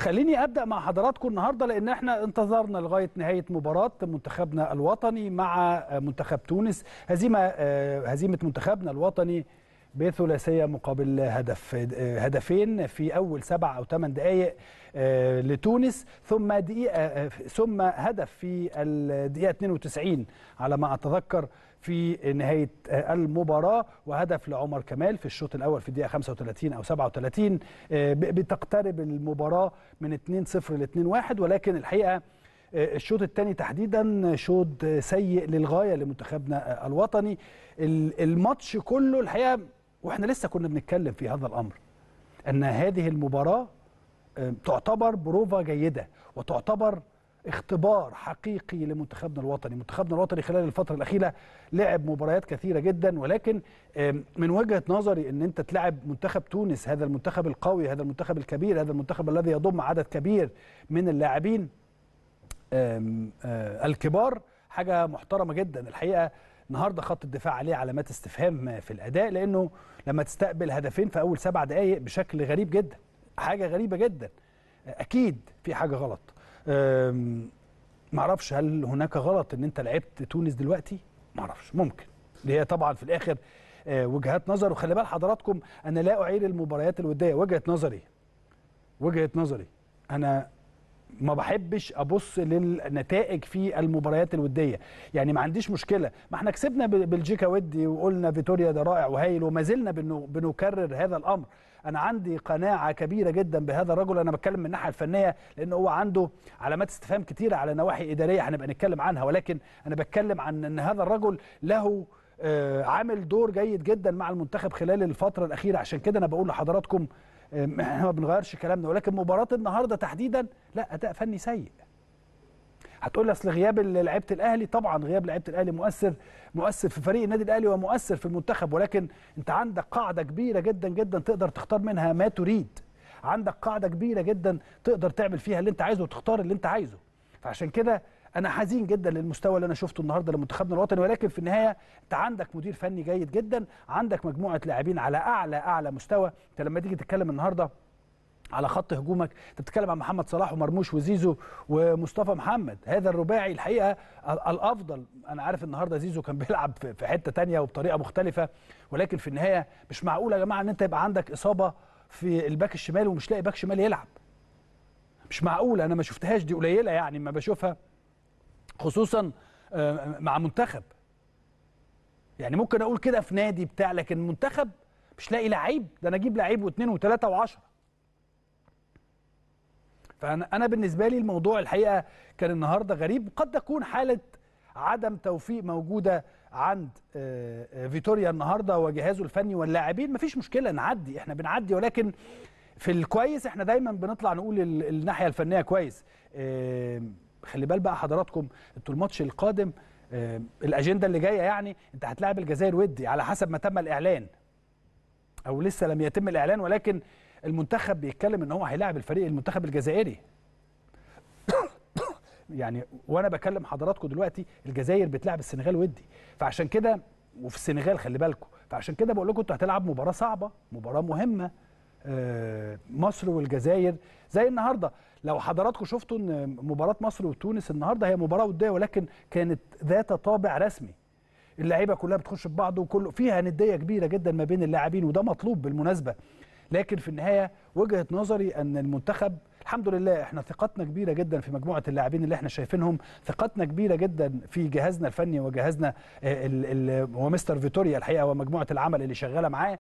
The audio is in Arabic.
خليني ابدا مع حضراتكم النهارده لان احنا انتظرنا لغايه نهايه مباراه منتخبنا الوطني مع منتخب تونس هزيمه آه، هزيمه منتخبنا الوطني بثلاثيه مقابل هدف هدفين في اول سبع او ثمان دقائق آه، لتونس ثم دقيقه آه، آه، ثم هدف في الدقيقه 92 على ما اتذكر في نهايه المباراه وهدف لعمر كمال في الشوط الاول في الدقيقه 35 او 37 بتقترب المباراه من 2-0 ل 2-1 ولكن الحقيقه الشوط الثاني تحديدا شوط سيء للغايه لمنتخبنا الوطني الماتش كله الحقيقه واحنا لسه كنا بنتكلم في هذا الامر ان هذه المباراه آه، تعتبر بروفا جيده وتعتبر اختبار حقيقي لمنتخبنا الوطني منتخبنا الوطني خلال الفترة الأخيرة لعب مباريات كثيرة جدا ولكن من وجهة نظري أن أنت تلعب منتخب تونس هذا المنتخب القوي هذا المنتخب الكبير هذا المنتخب الذي يضم عدد كبير من اللاعبين آه، الكبار حاجة محترمة جدا الحقيقة النهارده خط الدفاع عليه علامات استفهام في الاداء لانه لما تستقبل هدفين في اول سبع دقائق بشكل غريب جدا حاجه غريبه جدا اكيد في حاجه غلط معرفش هل هناك غلط ان انت لعبت تونس دلوقتي معرفش ممكن هي طبعا في الاخر أه، وجهات نظر وخلي بال حضراتكم انا لا اعير المباريات الوديه وجهه نظري وجهه نظري انا ما بحبش ابص للنتائج في المباريات الوديه يعني ما عنديش مشكله ما احنا كسبنا بلجيكا ودي وقلنا فيتوريا ده رائع وهايل وما زلنا بنكرر هذا الامر انا عندي قناعه كبيره جدا بهذا الرجل انا بتكلم من الناحيه الفنيه لان هو عنده علامات استفهام كتيره على نواحي اداريه هنبقى نتكلم عنها ولكن انا بتكلم عن ان هذا الرجل له آه، عامل دور جيد جدا مع المنتخب خلال الفتره الاخيره عشان كده انا بقول لحضراتكم احنا ما بنغيرش كلامنا ولكن مباراه النهارده تحديدا لا اداء فني سيء هتقول لي اصل غياب لعيبه الاهلي طبعا غياب لعيبه الاهلي مؤثر مؤثر في فريق النادي الاهلي ومؤثر في المنتخب ولكن انت عندك قاعده كبيره جدا جدا تقدر تختار منها ما تريد عندك قاعده كبيره جدا تقدر تعمل فيها اللي انت عايزه وتختار اللي انت عايزه فعشان كده انا حزين جدا للمستوى اللي انا شفته النهارده لمنتخبنا الوطني ولكن في النهايه انت عندك مدير فني جيد جدا عندك مجموعه لاعبين على اعلى اعلى مستوى انت لما تيجي تتكلم النهارده على خط هجومك انت بتتكلم عن محمد صلاح ومرموش وزيزو ومصطفى محمد هذا الرباعي الحقيقه الافضل انا عارف النهارده زيزو كان بيلعب في حته تانية وبطريقه مختلفه ولكن في النهايه مش معقول يا جماعه ان انت يبقى عندك اصابه في الباك الشمال ومش لاقي باك شمال يلعب مش معقول انا ما شفتهاش دي قليله يعني ما بشوفها خصوصا آه، مع منتخب يعني ممكن اقول كده في نادي بتاع لكن منتخب مش لاقي لعيب ده انا اجيب لعيب واثنين وثلاثه وعشره فانا انا بالنسبه لي الموضوع الحقيقه كان النهارده غريب قد تكون حاله عدم توفيق موجوده عند آه، آه، فيتوريا النهارده وجهازه الفني واللاعبين مفيش مشكله نعدي احنا بنعدي ولكن في الكويس احنا دايما بنطلع نقول الناحيه الفنيه كويس خلي بال بقى حضراتكم انتوا الماتش القادم آه الاجنده اللي جايه يعني انت هتلاعب الجزائر ودي على حسب ما تم الاعلان او لسه لم يتم الاعلان ولكن المنتخب بيتكلم ان هو هيلاعب الفريق المنتخب الجزائري يعني وانا بكلم حضراتكم دلوقتي الجزائر بتلعب السنغال ودي فعشان كده وفي السنغال خلي بالكم فعشان كده بقول لكم انتوا هتلعب مباراه صعبه مباراه مهمه آه، مصر والجزائر زي النهارده لو حضراتكم شفتوا ان مباراه مصر وتونس النهارده هي مباراه وديه ولكن كانت ذات طابع رسمي اللعيبه كلها بتخش في بعض وكله فيها نديه كبيره جدا ما بين اللاعبين وده مطلوب بالمناسبه لكن في النهايه وجهه نظري ان المنتخب الحمد لله احنا ثقتنا كبيره جدا في مجموعه اللاعبين اللي احنا شايفينهم ثقتنا كبيره جدا في جهازنا الفني وجهازنا آه، ومستر فيتوريا الحقيقه ومجموعه العمل اللي شغاله معاه